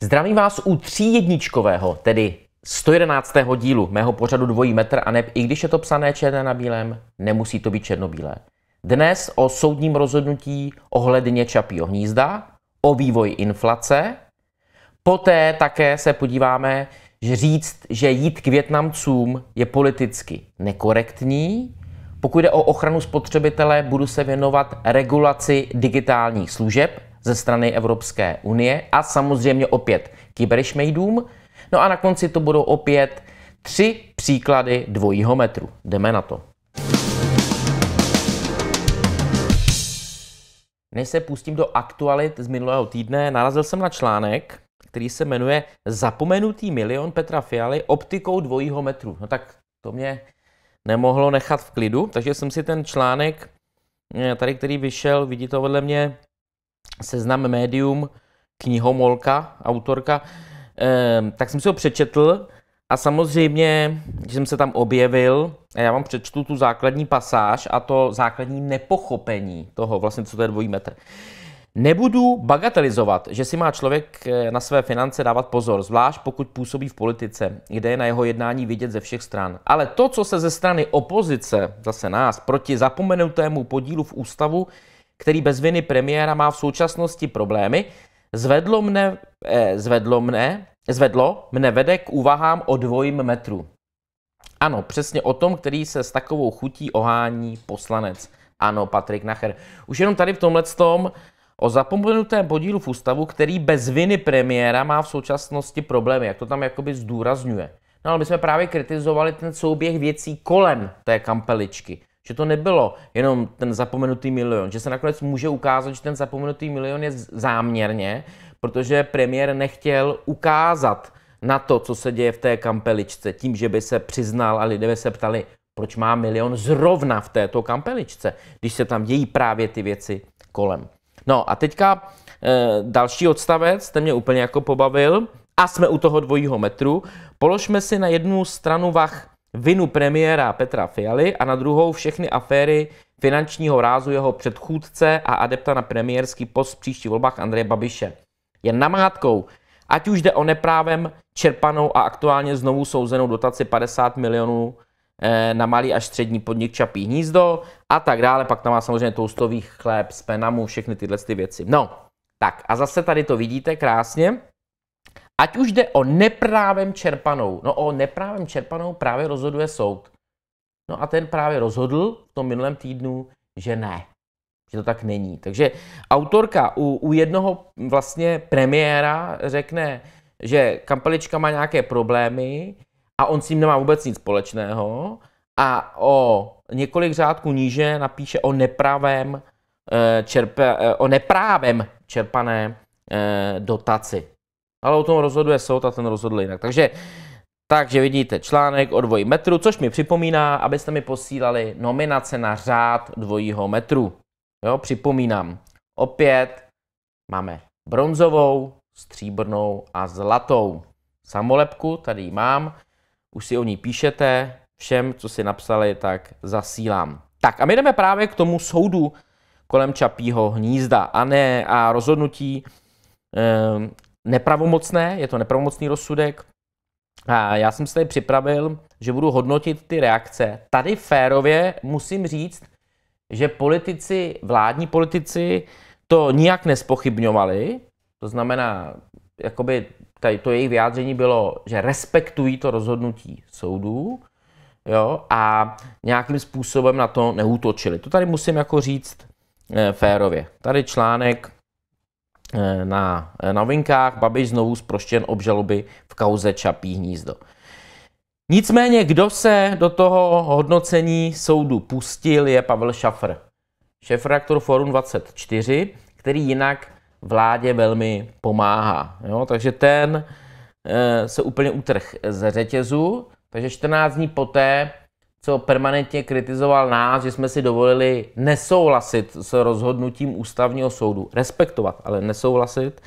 Zdravím vás u tří jedničkového, tedy 111. dílu mého pořadu Dvojí metr a neb, i když je to psané černé na bílém, nemusí to být černobílé. Dnes o soudním rozhodnutí ohledně Čapího hnízda o vývoji inflace. Poté také se podíváme, že říct, že jít k Větnamcům je politicky nekorektní. Pokud jde o ochranu spotřebitele, budu se věnovat regulaci digitálních služeb ze strany Evropské unie a samozřejmě opět kyberšmejdům. No a na konci to budou opět tři příklady dvojího metru. Jdeme na to. Než se pustím do aktualit z minulého týdne, narazil jsem na článek, který se jmenuje Zapomenutý milion Petra Fialy optikou dvojího metru. No tak to mě nemohlo nechat v klidu, takže jsem si ten článek, eh, tady, který vyšel, vidíte to vedle mě, seznam médium, knihomolka, autorka, eh, tak jsem si ho přečetl a samozřejmě, když jsem se tam objevil, a já vám přečtu tu základní pasáž a to základní nepochopení toho, vlastně, co to je dvojí metr. Nebudu bagatelizovat, že si má člověk eh, na své finance dávat pozor, zvlášť pokud působí v politice, kde je na jeho jednání vidět ze všech stran. Ale to, co se ze strany opozice, zase nás, proti zapomenutému podílu v ústavu, který bez viny premiéra má v současnosti problémy, zvedlo mne, eh, zvedlo mne zvedlo, mne vede k úvahám o dvojím metru. Ano, přesně o tom, který se s takovou chutí ohání poslanec. Ano, Patrik Nacher. Už jenom tady v tomhle tom o zapomenutém podílu v ústavu, který bez viny premiéra má v současnosti problémy, jak to tam jakoby zdůrazňuje. No ale my jsme právě kritizovali ten souběh věcí kolem té kampeličky. Že to nebylo jenom ten zapomenutý milion, že se nakonec může ukázat, že ten zapomenutý milion je záměrně protože premiér nechtěl ukázat na to, co se děje v té kampeličce, tím, že by se přiznal a lidé by se ptali, proč má milion zrovna v této kampeličce, když se tam dějí právě ty věci kolem. No a teďka e, další odstavec, ten mě úplně jako pobavil, a jsme u toho dvojího metru. Položme si na jednu stranu vach vinu premiéra Petra Fialy a na druhou všechny aféry finančního rázu jeho předchůdce a adepta na premiérský post v příští volbách Andreje Babiše. Jen namátkou, ať už jde o neprávem čerpanou a aktuálně znovu souzenou dotaci 50 milionů eh, na malý až střední podnik Čapí hnízdo a tak dále. Pak tam má samozřejmě toustový chléb z Penamu, všechny tyhle ty věci. No, tak a zase tady to vidíte krásně. Ať už jde o neprávem čerpanou, no o neprávem čerpanou právě rozhoduje soud. No a ten právě rozhodl v tom minulém týdnu, že ne že to tak není. Takže autorka u, u jednoho vlastně premiéra řekne, že kampelička má nějaké problémy a on s ním nemá vůbec nic společného a o několik řádků níže napíše o nepravém, eh, čerpe, eh, o neprávem čerpané eh, dotaci. Ale o tom rozhoduje soud a ten rozhodl jinak. Takže, takže vidíte článek o dvojí metru, což mi připomíná, abyste mi posílali nominace na řád dvojího metru. Jo, připomínám, opět máme bronzovou, stříbrnou a zlatou samolepku, tady ji mám, už si o ní píšete, všem, co si napsali, tak zasílám. Tak a my jdeme právě k tomu soudu kolem Čapího hnízda a ne a rozhodnutí e, nepravomocné, je to nepravomocný rozsudek. A já jsem si tady připravil, že budu hodnotit ty reakce. Tady férově musím říct, že politici, vládní politici to nijak nespochybňovali, to znamená, jakoby tady to jejich vyjádření bylo, že respektují to rozhodnutí soudů jo, a nějakým způsobem na to neútočili. To tady musím jako říct e, férově. Tady článek e, na eh, novinkách Babiš znovu zproštěn obžaloby v kauze Čapí hnízdo. Nicméně, kdo se do toho hodnocení soudu pustil, je Pavel Šafr, šéf reaktor Forum 24, který jinak vládě velmi pomáhá. Jo? Takže ten e, se úplně utrh ze řetězu, takže 14 dní poté, co permanentně kritizoval nás, že jsme si dovolili nesouhlasit s rozhodnutím ústavního soudu, respektovat, ale nesouhlasit,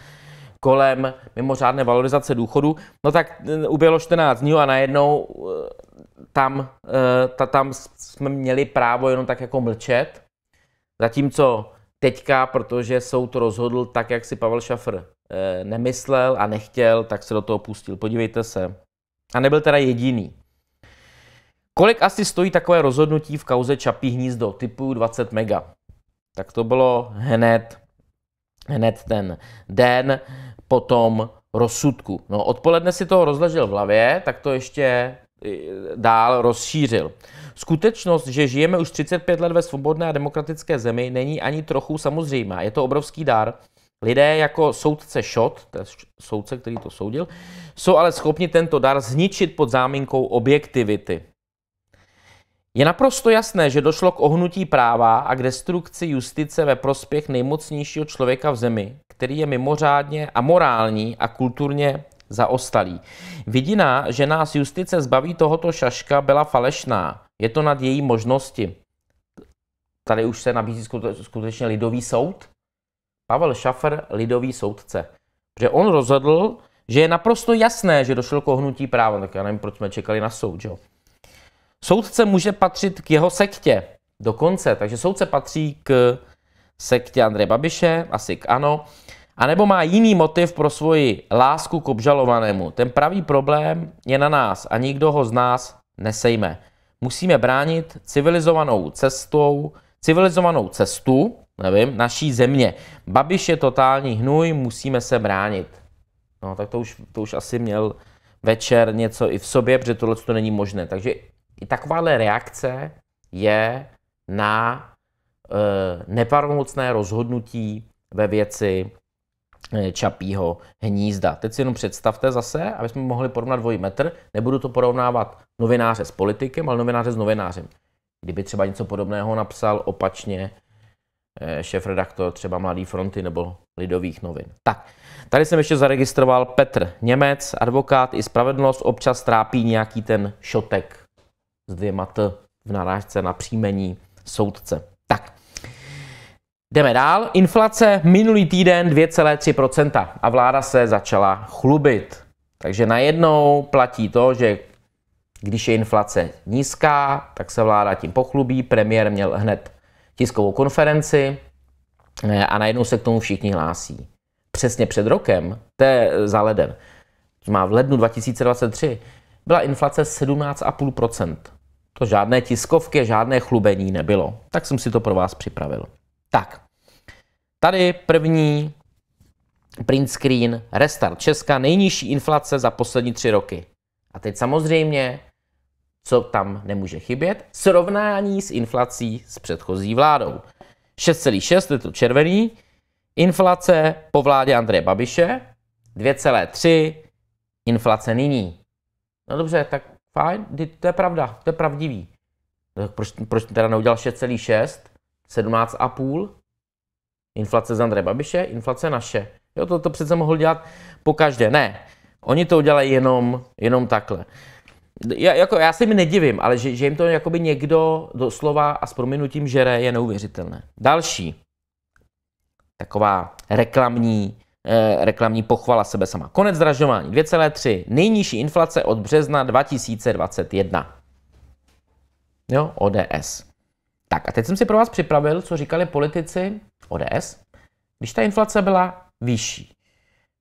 kolem mimořádné valorizace důchodu, no tak eh, uběhlo 14 dní a najednou eh, tam, eh, ta, tam jsme měli právo jenom tak jako mlčet, zatímco teďka, protože soud rozhodl tak, jak si Pavel Šafr nemyslel a nechtěl, tak se do toho pustil. Podívejte se. A nebyl teda jediný. Kolik asi stojí takové rozhodnutí v kauze Čapí hnízdo typu 20 mega? Tak to bylo hned hned ten den po tom rozsudku. No, odpoledne si toho rozležil v hlavě, tak to ještě eh, dál rozšířil. Skutečnost, že žijeme už 35 let ve svobodné a demokratické zemi, není ani trochu samozřejmá. Je to obrovský dar. Lidé jako soudce Šot, to je soudce, který to soudil, jsou ale schopni tento dar zničit pod záminkou objektivity. Je naprosto jasné, že došlo k ohnutí práva a k destrukci justice ve prospěch nejmocnějšího člověka v zemi, který je mimořádně amorální a kulturně zaostalý. Vidina, že nás justice zbaví tohoto šaška, byla falešná. Je to nad její možnosti. Tady už se nabízí skutečně lidový soud. Pavel Šafer, lidový soudce. Že on rozhodl, že je naprosto jasné, že došlo k ohnutí práva. Tak já nevím, proč jsme čekali na soud, že jo? Soudce může patřit k jeho sektě dokonce, takže soudce patří k sektě Andreje Babiše, asi k ano, a nebo má jiný motiv pro svoji lásku k obžalovanému. Ten pravý problém je na nás a nikdo ho z nás nesejme. Musíme bránit civilizovanou cestou, civilizovanou cestu, nevím, naší země. Babiš je totální hnůj, musíme se bránit. No tak to už, to už asi měl večer něco i v sobě, protože tohle to není možné. Takže i takováhle reakce je na e, eh, nepravomocné rozhodnutí ve věci eh, čapího hnízda. Teď si jenom představte zase, aby jsme mohli porovnat dvojí metr, nebudu to porovnávat novináře s politikem, ale novináře s novinářem. Kdyby třeba něco podobného napsal opačně eh, šéf redaktor třeba Mladý fronty nebo Lidových novin. Tak, tady jsem ještě zaregistroval Petr Němec, advokát i spravedlnost občas trápí nějaký ten šotek s dvěma t v narážce na příjmení soudce. Tak, jdeme dál. Inflace minulý týden 2,3% a vláda se začala chlubit. Takže najednou platí to, že když je inflace nízká, tak se vláda tím pochlubí. Premiér měl hned tiskovou konferenci eh, a najednou se k tomu všichni hlásí. Přesně před rokem, to je eh, za leden, má v lednu 2023, byla inflace to žádné tiskovky, žádné chlubení nebylo. Tak jsem si to pro vás připravil. Tak, tady první print screen, restart Česka, nejnižší inflace za poslední tři roky. A teď samozřejmě, co tam nemůže chybět, srovnání s inflací s předchozí vládou. 6,6 je to červený, inflace po vládě Andreje Babiše, 2,3 inflace nyní. No dobře, tak Fajn, to je pravda, to je pravdivý. Proč, proč teda neudělal 6,6, 17,5? Inflace z Andreje Babiše, inflace naše. Jo, to, to přece mohl dělat po každé. Ne, oni to udělají jenom, jenom takhle. Já, jako, já se mi nedivím, ale že, že jim to jakoby někdo doslova a s prominutím žere je neuvěřitelné. Další taková reklamní Eh, reklamní pochvala sebe sama. Konec zdražování 2,3. Nejnižší inflace od března 2021. Jo, ODS. Tak a teď jsem si pro vás připravil, co říkali politici ODS, když ta inflace byla vyšší.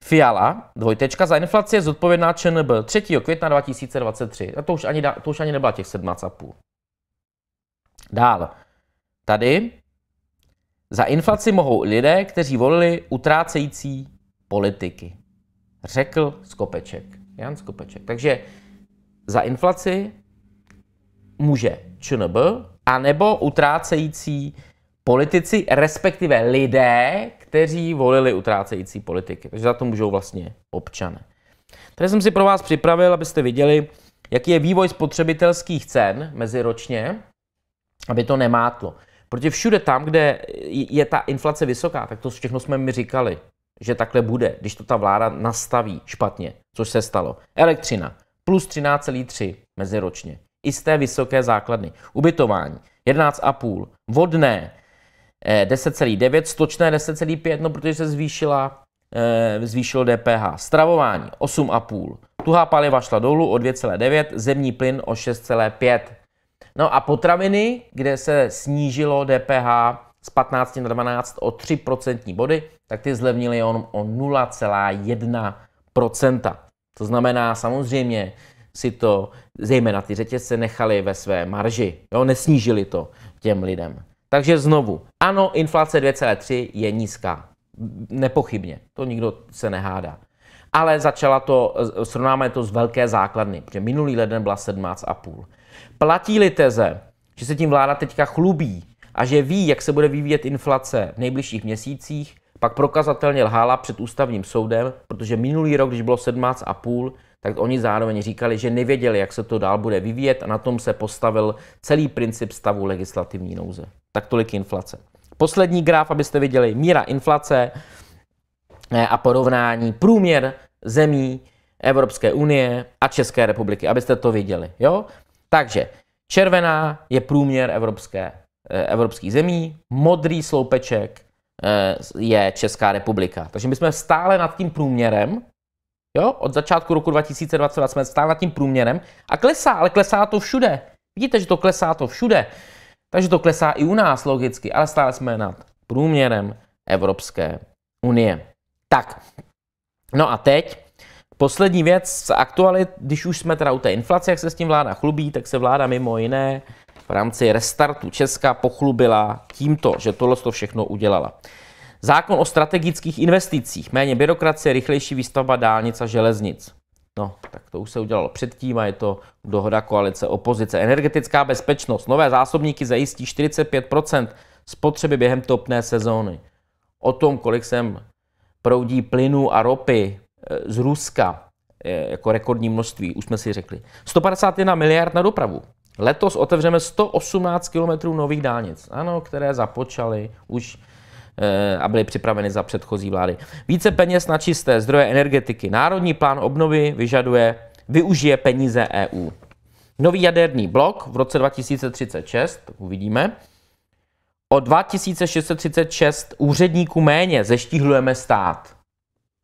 Fiala, dvojtečka, za inflaci je zodpovědná ČNB 3. května 2023. A to už ani, to už ani nebyla těch 17,5. Dál. Tady za inflaci mohou lidé, kteří volili utrácející politiky. Řekl Skopeček. Jan Skopeček. Takže za inflaci může ČNB a nebo utrácející politici, respektive lidé, kteří volili utrácející politiky. Takže za to můžou vlastně občané. Tady jsem si pro vás připravil, abyste viděli, jaký je vývoj spotřebitelských cen meziročně, aby to nemátlo. Protože všude tam, kde je ta inflace vysoká, tak to všechno jsme mi říkali, že takhle bude, když to ta vláda nastaví špatně, což se stalo. Elektřina plus 13,3 meziročně. I z té vysoké základny. Ubytování 11,5. Vodné 10,9, eh, stočné 10,5, no protože se zvýšila, eh, zvýšilo DPH. Stravování 8,5. Tuhá paliva šla dolů o 2,9, zemní plyn o 6,5. No a potraviny, kde se snížilo DPH z 15 na 12 o 3% procentní body, tak ty zlevnili jenom o 0,1%. To znamená samozřejmě, si to, zejména ty řetězce, nechali ve své marži. Jo, nesnížili to těm lidem. Takže znovu, ano, inflace 2,3 je nízká. Nepochybně, to nikdo se nehádá. Ale začala to, srovnáme to s velké základny, protože minulý leden byla 17,5. Platí-li teze, že se tím vláda teďka chlubí a že ví, jak se bude vyvíjet inflace v nejbližších měsících, pak prokazatelně lhála před ústavním soudem, protože minulý rok, když bylo 17,5, tak oni zároveň říkali, že nevěděli, jak se to dál bude vyvíjet a na tom se postavil celý princip stavu legislativní nouze. Tak tolik inflace. Poslední graf, abyste viděli, míra inflace eh, a porovnání průměr zemí Evropské unie a České republiky, abyste to viděli. Jo? Takže červená je průměr evropské, eh, evropských zemí, modrý sloupeček eh, je Česká republika. Takže my jsme stále nad tím průměrem, jo, od začátku roku 2020 jsme stále nad tím průměrem a klesá, ale klesá to všude. Vidíte, že to klesá to všude. Takže to klesá i u nás logicky, ale stále jsme nad průměrem Evropské unie. Tak, no a teď Poslední věc z aktualit, když už jsme teda u té inflace, jak se s tím vláda chlubí, tak se vláda mimo jiné v rámci restartu Česka pochlubila tímto, že tohle to všechno udělala. Zákon o strategických investicích, méně byrokracie, rychlejší výstavba dálnic a železnic. No, tak to už se udělalo předtím a je to dohoda koalice opozice. Energetická bezpečnost. Nové zásobníky zajistí 45 spotřeby během topné sezóny. O tom, kolik sem proudí plynu a ropy, z Ruska jako rekordní množství, už jsme si řekli. 151 miliard na dopravu. Letos otevřeme 118 kilometrů nových dálnic, ano, které započaly už eh, a byly připraveny za předchozí vlády. Více peněz na čisté zdroje energetiky. Národní plán obnovy vyžaduje, využije peníze EU. Nový jaderný blok v roce 2036, uvidíme. O 2636 úředníků méně zeštíhlujeme stát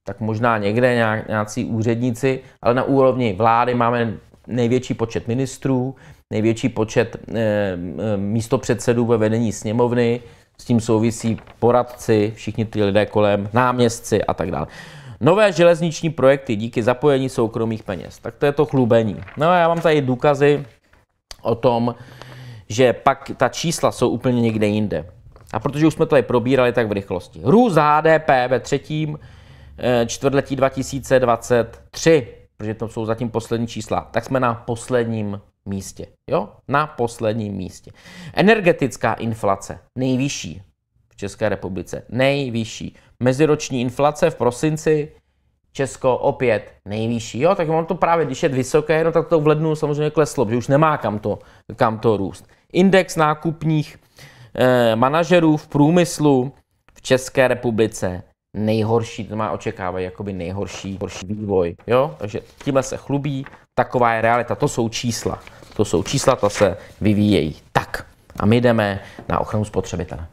tak možná někde nějací úředníci, ale na úrovni vlády máme největší počet ministrů, největší počet e, místopředsedů ve vedení sněmovny, s tím souvisí poradci, všichni ty lidé kolem, náměstci a tak dále. Nové železniční projekty díky zapojení soukromých peněz. Tak to je to chlubení. No a já mám tady důkazy o tom, že pak ta čísla jsou úplně někde jinde. A protože už jsme to tady probírali, tak v rychlosti. Růz HDP ve třetím Eh, čtvrtletí 2023, protože to jsou zatím poslední čísla, tak jsme na posledním místě. Jo? Na posledním místě. Energetická inflace nejvyšší v České republice. Nejvyšší. Meziroční inflace v prosinci Česko opět nejvyšší. Jo, tak on to právě, když je vysoké, no tak to v lednu samozřejmě kleslo, protože už nemá kam to, kam to růst. Index nákupních eh, manažerů v průmyslu v České republice nejhorší, to má očekávají jakoby nejhorší horší vývoj. Jo? Takže tímhle se chlubí, taková je realita, to jsou čísla. To jsou čísla, ta se vyvíjejí. Tak a my jdeme na ochranu spotřebitele.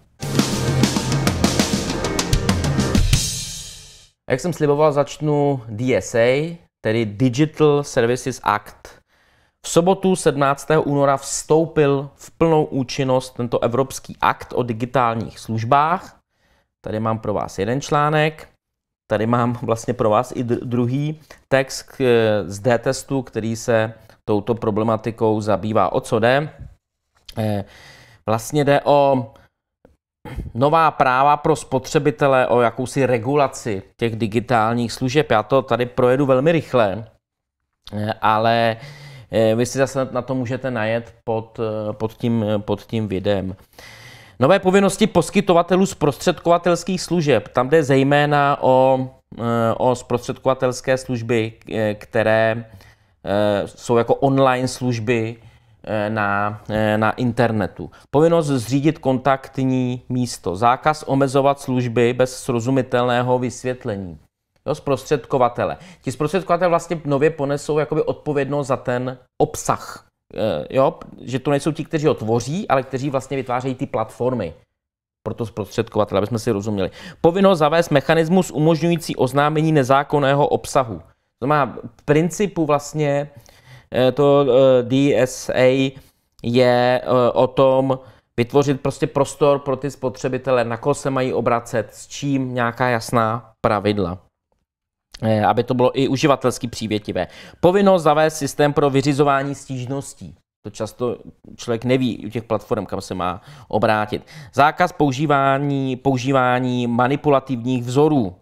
Jak jsem sliboval, začnu DSA, tedy Digital Services Act. V sobotu 17. února vstoupil v plnou účinnost tento Evropský akt o digitálních službách. Tady mám pro vás jeden článek, tady mám vlastně pro vás i druhý text eh, z D-testu, který se touto problematikou zabývá. O co jde? Eh, vlastně jde o nová práva pro spotřebitele, o jakousi regulaci těch digitálních služeb. Já to tady projedu velmi rychle, eh, ale vy si zase na to můžete najet pod, pod, tím, pod tím videem. Nové povinnosti poskytovatelů zprostředkovatelských služeb. Tam jde zejména o, eh, o zprostředkovatelské služby, eh, které eh, jsou jako online služby na, na internetu. Povinnost zřídit kontaktní místo. Zákaz omezovat služby bez srozumitelného vysvětlení. Jo, zprostředkovatele. Ti zprostředkovatele vlastně nově ponesou jakoby odpovědnost za ten obsah Eh, jo, že to nejsou ti, kteří ho tvoří, ale kteří vlastně vytvářejí ty platformy proto zprostředkovatele, aby jsme si rozuměli. Povinnost zavést mechanismus umožňující oznámení nezákonného obsahu. To má v principu vlastně eh, to eh, DSA je o tom vytvořit prostě prostor pro ty spotřebitele, na koho se mají obracet, s čím, nějaká jasná pravidla. Eh, aby to bylo i uživatelsky přívětivé. Povinnost zavést systém pro vyřizování stížností. To často člověk neví u těch platform, kam se má obrátit. Zákaz používání, používání manipulativních vzorů.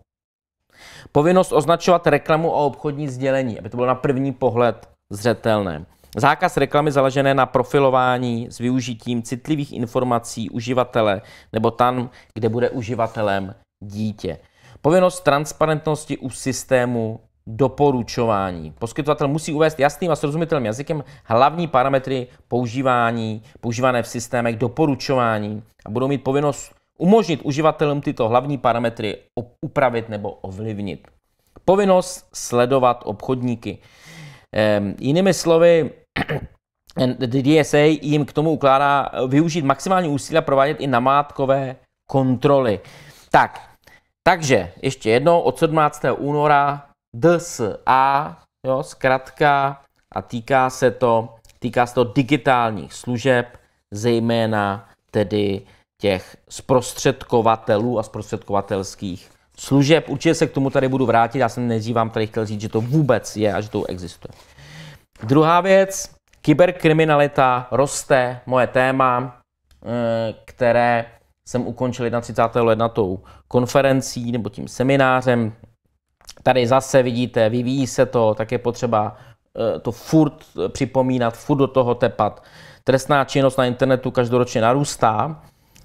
Povinnost označovat reklamu a obchodní sdělení, aby to bylo na první pohled zřetelné. Zákaz reklamy založené na profilování s využitím citlivých informací uživatele nebo tam, kde bude uživatelem dítě. Povinnost transparentnosti u systému doporučování. Poskytovatel musí uvést jasným a srozumitelným jazykem hlavní parametry používání, používané v systémech doporučování a budou mít povinnost umožnit uživatelům tyto hlavní parametry upravit nebo ovlivnit. Povinnost sledovat obchodníky. Ehm, jinými slovy, DSA jim k tomu ukládá využít maximální úsilí a provádět i namátkové kontroly. Tak, takže ještě jednou od 17. února DSA, jo, zkrátka a týká se to, týká se to digitálních služeb, zejména tedy těch zprostředkovatelů a zprostředkovatelských služeb. Určitě se k tomu tady budu vrátit, já jsem nejdřív tady chtěl říct, že to vůbec je a že to existuje. Druhá věc, kyberkriminalita roste, moje téma, eh, které jsem ukončil 31. ledna tou konferencí nebo tím seminářem. Tady zase vidíte, vyvíjí se to, tak je potřeba eh, to furt připomínat, furt do toho tepat. Trestná činnost na internetu každoročně narůstá,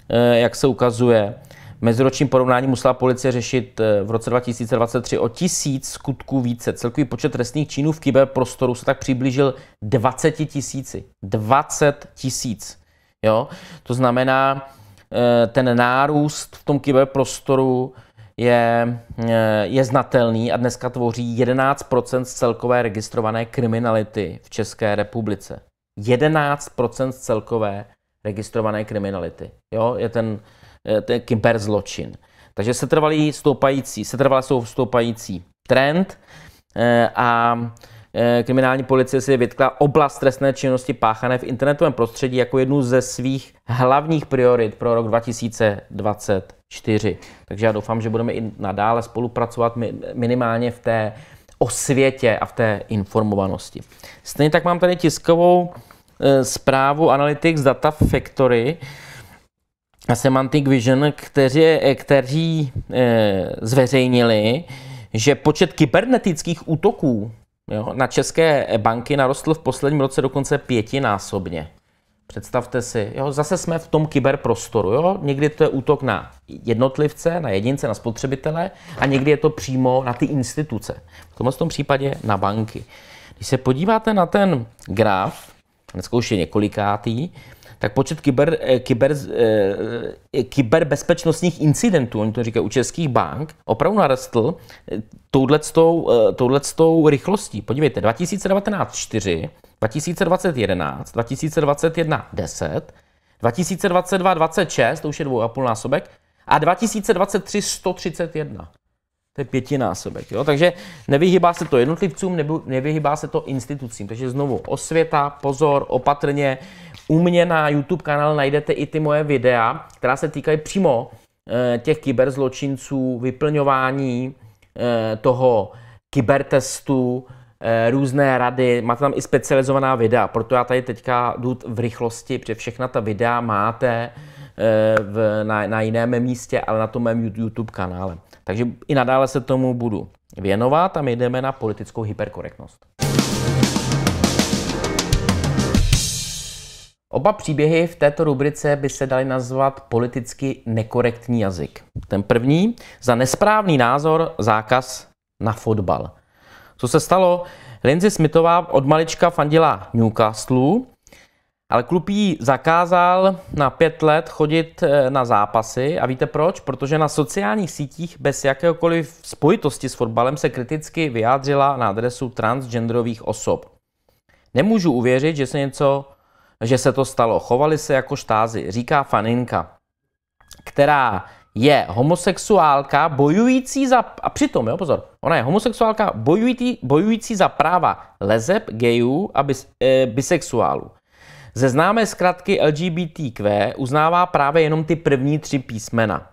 eh, jak se ukazuje. Meziročním porovnání musela policie řešit eh, v roce 2023 o tisíc skutků více. Celkový počet trestných činů v kyberprostoru se tak přiblížil 20 tisíci. 20 tisíc. Jo? To znamená, Eh, ten nárůst v tom kyberprostoru je, eh, je znatelný a dneska tvoří 11 z celkové registrované kriminality v České republice. 11 z celkové registrované kriminality. Jo, je ten, eh, ten kyberzločin. Takže setrvalý stoupající, setrvalý jsou stoupající trend a Eh, kriminální policie si vytkla oblast trestné činnosti páchané v internetovém prostředí jako jednu ze svých hlavních priorit pro rok 2024. Takže já doufám, že budeme i nadále spolupracovat minimálně v té osvětě a v té informovanosti. Stejně tak mám tady tiskovou eh, zprávu Analytics Data Factory, a Semantic Vision, eh, kteří, kteří zveřejnili, že počet kybernetických útoků Jo, na české banky narostl v posledním roce dokonce pětinásobně. Představte si, jo, zase jsme v tom kyberprostoru. Jo? Někdy to je útok na jednotlivce, na jedince, na spotřebitele a někdy je to přímo na ty instituce. V tomhle tom případě na banky. Když se podíváte na ten graf, dneska už je několikátý, tak počet kyber, eh, kyber, eh, eh, kyberbezpečnostních incidentů, oni to říkají u českých bank, opravdu narostl touhletou, touhletou rychlostí. Podívejte, 2019 4, 2021 2021 10, 2022 26, to už je dvou a půl násobek, a 2023 131. To je pětinásobek. Jo? Takže nevyhýbá se to jednotlivcům, nebo nevyhýbá se to institucím. Takže znovu osvěta, pozor, opatrně. U mě na YouTube kanál najdete i ty moje videa, která se týkají přímo eh, těch kyberzločinců, vyplňování eh, toho kybertestu, eh, různé rady. Máte tam i specializovaná videa, proto já tady teďka jdu v rychlosti, protože všechna ta videa máte. Eh, v, na, na jiném místě, ale na tom mém YouTube kanále. Takže i nadále se tomu budu věnovat a my jdeme na politickou hyperkorektnost. Oba příběhy v této rubrice by se daly nazvat politicky nekorektní jazyk. Ten první za nesprávný názor zákaz na fotbal. Co se stalo? Lindsay Smithová od malička fandila Newcastle ale klub jí zakázal na pět let chodit eh, na zápasy a víte proč? Protože na sociálních sítích bez jakéhokoliv spojitosti s fotbalem se kriticky vyjádřila na adresu transgenderových osob. Nemůžu uvěřit, že se něco, že se to stalo. Chovali se jako štázy, říká faninka, která je homosexuálka bojující za, a přitom, jo, pozor, ona je homosexuálka bojující, bojující za práva lezeb, gejů a bis, e, bisexuálů. Ze známé zkratky LGBTQ uznává právě jenom ty první tři písmena.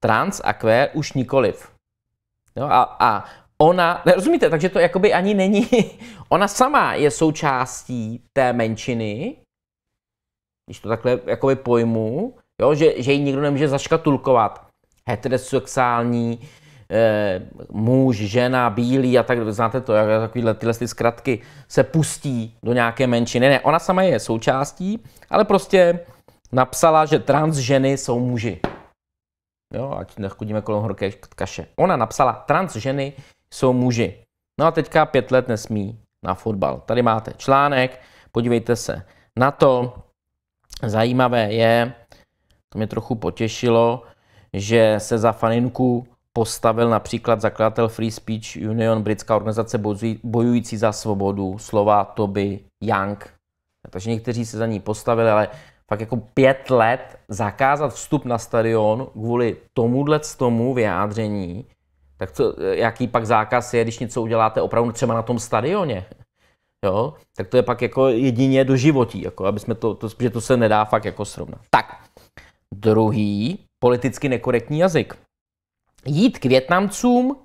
Trans a queer už nikoliv. Jo, a, a ona, ne, rozumíte, takže to jakoby ani není, ona sama je součástí té menšiny, když to takhle jakoby pojmu, jo, že, že ji nikdo nemůže zaškatulkovat. Heterosexuální, Eh, muž, žena, bílý a tak, znáte to, jak takovýhle tyhle ty zkratky se pustí do nějaké menšiny. Ne, ona sama je součástí, ale prostě napsala, že trans ženy jsou muži. Jo, ať nechodíme kolem horké kaše. Ona napsala, trans ženy jsou muži. No a teďka pět let nesmí na fotbal. Tady máte článek, podívejte se na to. Zajímavé je, to mě trochu potěšilo, že se za faninku postavil například zakladatel Free Speech Union, britská organizace bojující za svobodu, slova Toby Young. Takže někteří se za ní postavili, ale fakt jako pět let zakázat vstup na stadion kvůli tomuhle tomu vyjádření, tak co, jaký pak zákaz je, když něco uděláte opravdu třeba na tom stadioně? Jo? Tak to je pak jako jedině do životí, jako aby jsme to, to, že to se nedá fakt jako srovnat. Tak, druhý politicky nekorektní jazyk jít k Větnamcům,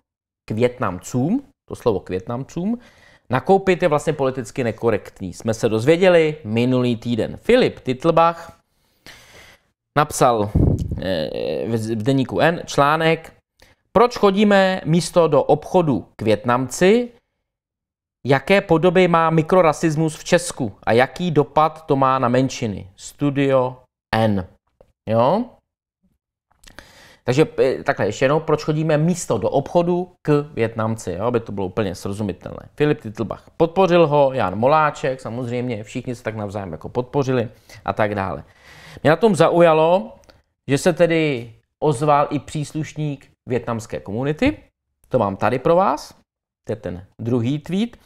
k Větnamcům, to slovo k Větnamcům, nakoupit je vlastně politicky nekorektní. Jsme se dozvěděli minulý týden. Filip Titlbach napsal eh, v deníku N článek, proč chodíme místo do obchodu k Větnamci, jaké podoby má mikrorasismus v Česku a jaký dopad to má na menšiny. Studio N. Jo? Takže eh, takhle ještě jenom, proč chodíme místo do obchodu k Větnamci, jo, aby to bylo úplně srozumitelné. Filip Titlbach podpořil ho, Jan Moláček, samozřejmě všichni se tak navzájem jako podpořili a tak dále. Mě na tom zaujalo, že se tedy ozval i příslušník větnamské komunity, to mám tady pro vás, to je ten druhý tweet.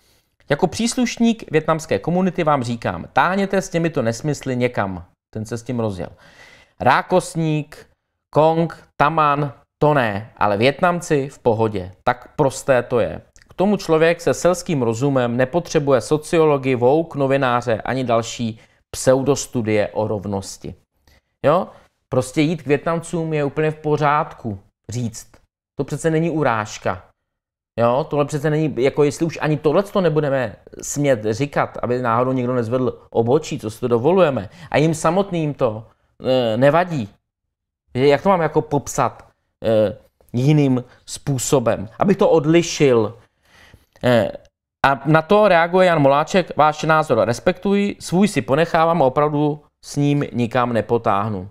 Jako příslušník větnamské komunity vám říkám, táhněte s těmito nesmysly někam. Ten se s tím rozjel. Rákosník, Kong, Taman, to ne, ale Větnamci v pohodě. Tak prosté to je. K tomu člověk se selským rozumem nepotřebuje sociologi, vouk, novináře ani další pseudostudie o rovnosti. Jo? Prostě jít k Větnamcům je úplně v pořádku říct. To přece není urážka. Jo, tohle přece není, jako jestli už ani tohle to nebudeme smět říkat, aby náhodou někdo nezvedl obočí, co si to dovolujeme. A jim samotným to e, nevadí. Jak to mám jako popsat e, jiným způsobem, aby to odlišil? E, a na to reaguje Jan Moláček, váš názor respektuji, svůj si ponechávám a opravdu s ním nikam nepotáhnu.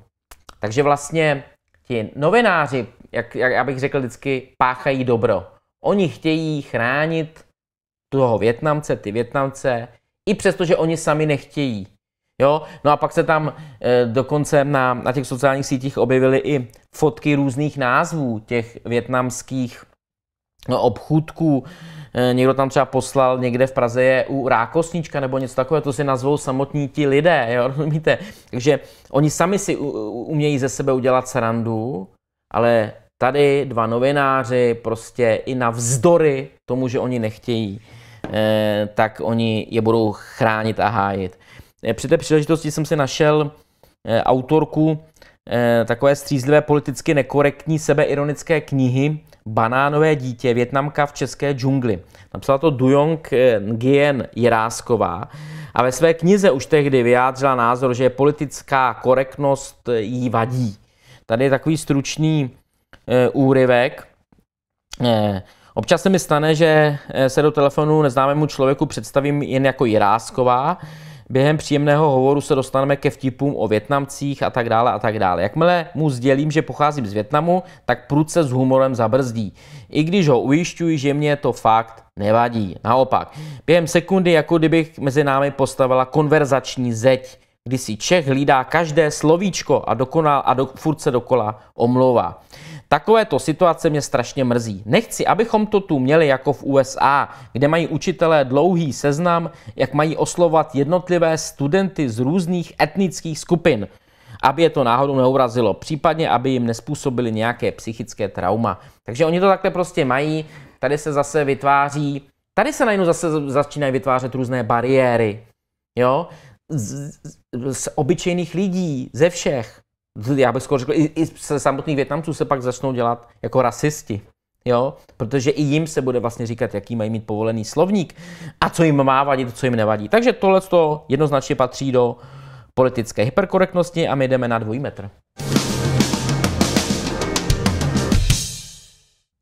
Takže vlastně ti novináři, jak, jak já bych řekl vždycky, páchají dobro. Oni chtějí chránit toho Větnamce, ty Větnamce, i přesto, že oni sami nechtějí. Jo? No a pak se tam e, dokonce na, na těch sociálních sítích objevily i fotky různých názvů těch větnamských no, obchůdků. E, někdo tam třeba poslal někde v Praze je u Rákosnička nebo něco takového, to si nazvou samotní ti lidé, jo, rozumíte? Takže oni sami si u, umějí ze sebe udělat srandu, ale tady dva novináři prostě i na vzdory tomu, že oni nechtějí, e, tak oni je budou chránit a hájit. Eh, při té příležitosti jsem si našel eh, autorku eh, takové střízlivé politicky nekorektní sebeironické knihy Banánové dítě, Větnamka v české džungli. Napsala to Dujong Nguyen Jirásková a ve své knize už tehdy vyjádřila názor, že politická korektnost jí vadí. Tady je takový stručný úryvek. Občas se mi stane, že se do telefonu neznámému člověku představím jen jako Jirásková, během příjemného hovoru se dostaneme ke vtipům o Větnamcích a tak dále a tak dále. Jakmile mu sdělím, že pocházím z Větnamu, tak prudce s humorem zabrzdí. I když ho ujišťuji, že mě to fakt nevadí. Naopak, během sekundy, jako kdybych mezi námi postavila konverzační zeď, kdy si Čech hlídá každé slovíčko a dokonal a do, furt se dokola omlouvá. Takovéto situace mě strašně mrzí. Nechci, abychom to tu měli jako v USA, kde mají učitelé dlouhý seznam, jak mají oslovat jednotlivé studenty z různých etnických skupin, aby je to náhodou neurazilo, případně aby jim nespůsobili nějaké psychické trauma. Takže oni to takhle prostě mají, tady se zase vytváří, tady se najednou zase začínají vytvářet různé bariéry, jo, z, z, z obyčejných lidí, ze všech já bych skoro řekl, i, i samotných Větnamců se pak začnou dělat jako rasisti. Jo? Protože i jim se bude vlastně říkat, jaký mají mít povolený slovník a co jim má vadit, co jim nevadí. Takže tohle to jednoznačně patří do politické hyperkorektnosti a my jdeme na dvojí metr.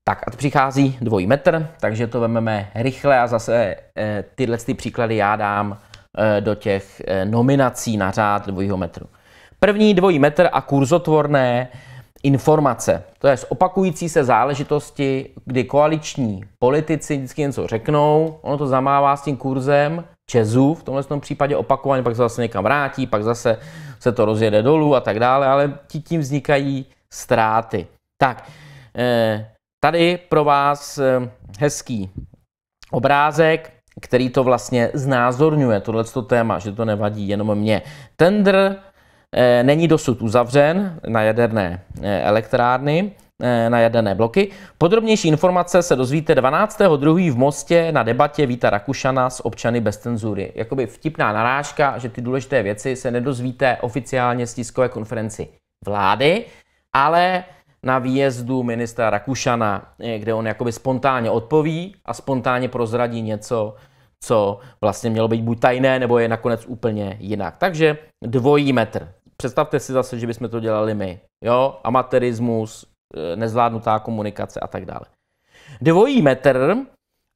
Tak a přichází dvojí metr, takže to vememe rychle a zase eh, tyhle ty příklady já dám eh, do těch eh, nominací na řád dvojího metru. První dvojí metr a kurzotvorné informace. To je z opakující se záležitosti, kdy koaliční politici vždycky něco řeknou, ono to zamává s tím kurzem Česu, v tomhle tom případě opakovaně, pak se zase někam vrátí, pak zase se to rozjede dolů a tak dále, ale tím vznikají ztráty. Tak, eh, tady pro vás eh, hezký obrázek, který to vlastně znázorňuje, tohleto téma, že to nevadí jenom mě. Tender Eh, není dosud uzavřen na jaderné eh, elektrárny, eh, na jaderné bloky. Podrobnější informace se dozvíte 12.2. v Mostě na debatě Víta Rakušana s občany bez cenzury. Jakoby vtipná narážka, že ty důležité věci se nedozvíte oficiálně z tiskové konferenci vlády, ale na výjezdu ministra Rakušana, kde on jakoby spontánně odpoví a spontánně prozradí něco, co vlastně mělo být buď tajné, nebo je nakonec úplně jinak. Takže dvojí metr představte si zase, že bychom to dělali my. Jo, amatérismus, eh, nezvládnutá komunikace a tak dále. Dvojí metr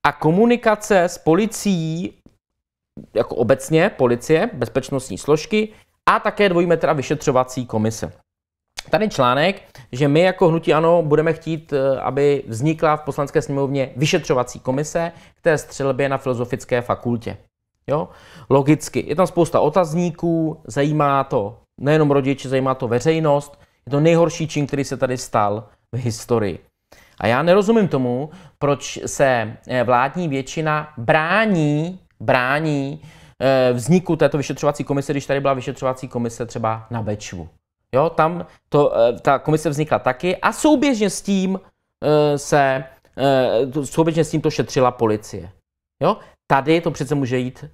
a komunikace s policií, jako obecně policie, bezpečnostní složky a také dvojí metr a vyšetřovací komise. Tady článek, že my jako hnutí ANO budeme chtít, eh, aby vznikla v poslanské sněmovně vyšetřovací komise k té střelbě na Filozofické fakultě. Jo? Logicky. Je tam spousta otazníků, zajímá to nejenom rodiče, zajímá to veřejnost. Je to nejhorší čin, který se tady stal v historii. A já nerozumím tomu, proč se eh, vládní většina brání, brání eh, vzniku této vyšetřovací komise, když tady byla vyšetřovací komise třeba na Bečvu. Jo, tam to, eh, ta komise vznikla taky a souběžně s tím se souběžně s tím to šetřila policie. Jo? Tady to přece může jít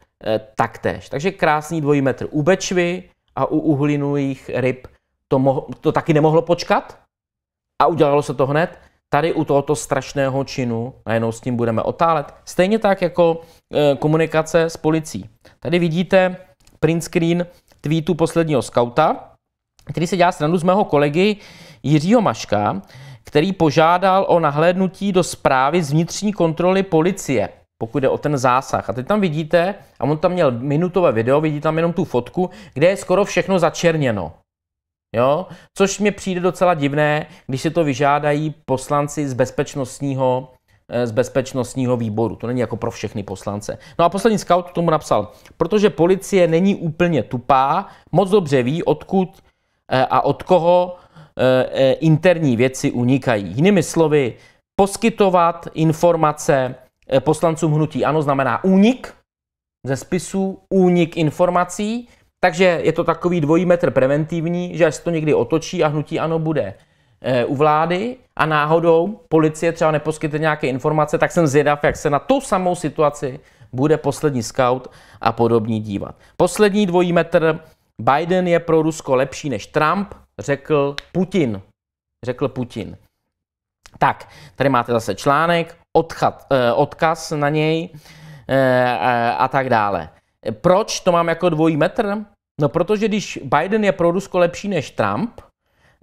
taktéž. Takže krásný dvojí metr u Bečvy, a u uhlinových ryb to, mo- to taky nemohlo počkat a udělalo se to hned. Tady u tohoto strašného činu najednou s tím budeme otálet. Stejně tak jako e, komunikace s policií. Tady vidíte print screen tweetu posledního skauta, který se dělá stranu z mého kolegy Jiřího Maška, který požádal o nahlédnutí do zprávy z vnitřní kontroly policie pokud jde o ten zásah. A teď tam vidíte, a on tam měl minutové video, Vidí tam jenom tu fotku, kde je skoro všechno začerněno. Jo? Což mě přijde docela divné, když si to vyžádají poslanci z bezpečnostního, eh, z bezpečnostního výboru. To není jako pro všechny poslance. No a poslední scout tomu napsal, protože policie není úplně tupá, moc dobře ví, odkud eh, a od koho eh, interní věci unikají. Jinými slovy, poskytovat informace Eh, poslancům hnutí ANO znamená únik ze spisu únik informací, takže je to takový dvojí metr preventivní, že až se to někdy otočí a hnutí ANO bude eh, u vlády a náhodou policie třeba neposkytne nějaké informace, tak jsem zvědav, jak se na tu samou situaci bude poslední scout a podobní dívat. Poslední dvojí metr, Biden je pro Rusko lepší než Trump, řekl Putin. Řekl Putin. Tak, tady máte zase článek, odchat, eh, odkaz na něj eh, a tak dále. Proč to mám jako dvojí metr? No protože když Biden je pro Rusko lepší než Trump,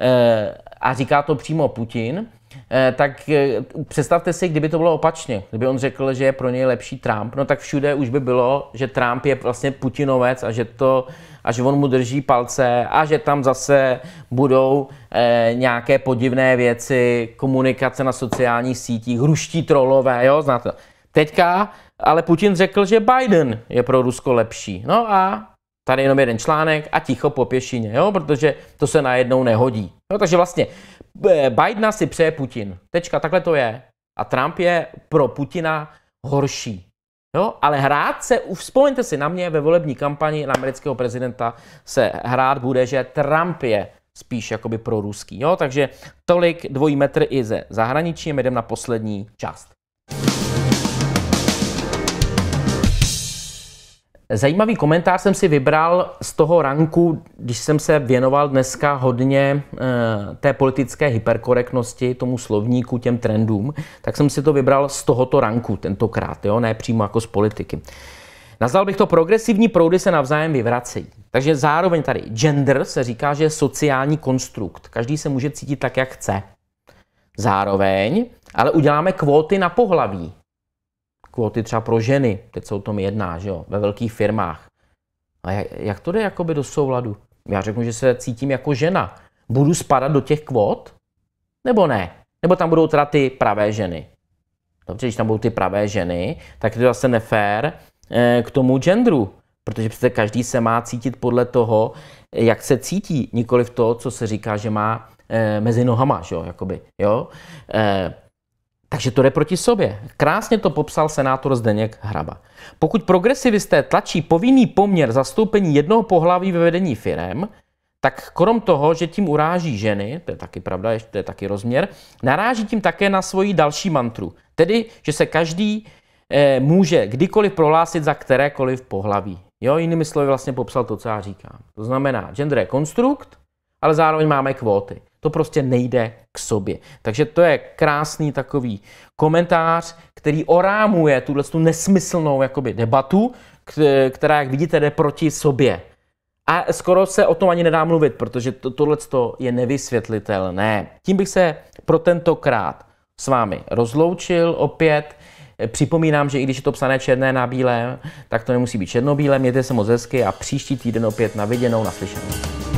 eh, a říká to přímo Putin, eh, tak eh, představte si, kdyby to bylo opačně, kdyby on řekl, že je pro něj lepší Trump, no tak všude už by bylo, že Trump je vlastně Putinovec a že, to, a že on mu drží palce a že tam zase budou eh, nějaké podivné věci, komunikace na sociálních sítích, hruští trolové, jo, znáte. Teďka ale Putin řekl, že Biden je pro Rusko lepší. No a tady jenom jeden článek a ticho po pěšině, jo? protože to se najednou nehodí. No, takže vlastně eh, Bidena si přeje Putin. Tečka, takhle to je. A Trump je pro Putina horší. Jo? Ale hrát se, vzpomeňte si na mě, ve volební kampani na amerického prezidenta se hrát bude, že Trump je spíš jakoby pro ruský. Jo? Takže tolik dvojí metr i ze zahraničí, jdeme na poslední část. Zajímavý komentář jsem si vybral z toho ranku, když jsem se věnoval dneska hodně eh, té politické hyperkorektnosti, tomu slovníku, těm trendům, tak jsem si to vybral z tohoto ranku tentokrát, jo? ne přímo jako z politiky. Nazval bych to progresivní proudy se navzájem vyvracejí. Takže zároveň tady gender se říká, že je sociální konstrukt. Každý se může cítit tak, jak chce. Zároveň, ale uděláme kvóty na pohlaví kvóty třeba pro ženy, teď se o tom jedná, že jo, ve velkých firmách. A jak, jak to jde jakoby do souladu? Já řeknu, že se cítím jako žena. Budu spadat do těch kvót? Nebo ne? Nebo tam budou teda ty pravé ženy? Dobře, když tam budou ty pravé ženy, tak je to zase nefér eh, k tomu genderu, protože přece každý se má cítit podle toho, jak se cítí, nikoli v to, co se říká, že má eh, mezi nohama, že jo, jakoby, jo. Eh, takže to jde proti sobě. Krásně to popsal senátor Zdeněk Hraba. Pokud progresivisté tlačí povinný poměr zastoupení jednoho pohlaví ve vedení firem, tak krom toho, že tím uráží ženy, to je taky pravda, to je taky rozměr, naráží tím také na svoji další mantru. Tedy, že se každý eh, může kdykoliv prohlásit za kterékoliv pohlaví. Jo, jinými slovy vlastně popsal to, co já říkám. To znamená, gender je konstrukt, ale zároveň máme kvóty. To prostě nejde k sobě. Takže to je krásný takový komentář, který orámuje tuhle tu nesmyslnou jakoby, debatu, která, jak vidíte, jde proti sobě. A skoro se o tom ani nedá mluvit, protože to, tohle je nevysvětlitelné. Tím bych se pro tentokrát s vámi rozloučil opět. Připomínám, že i když je to psané černé na bílém, tak to nemusí být černobílé. Mějte se moc hezky a příští týden opět na viděnou, naslyšenou.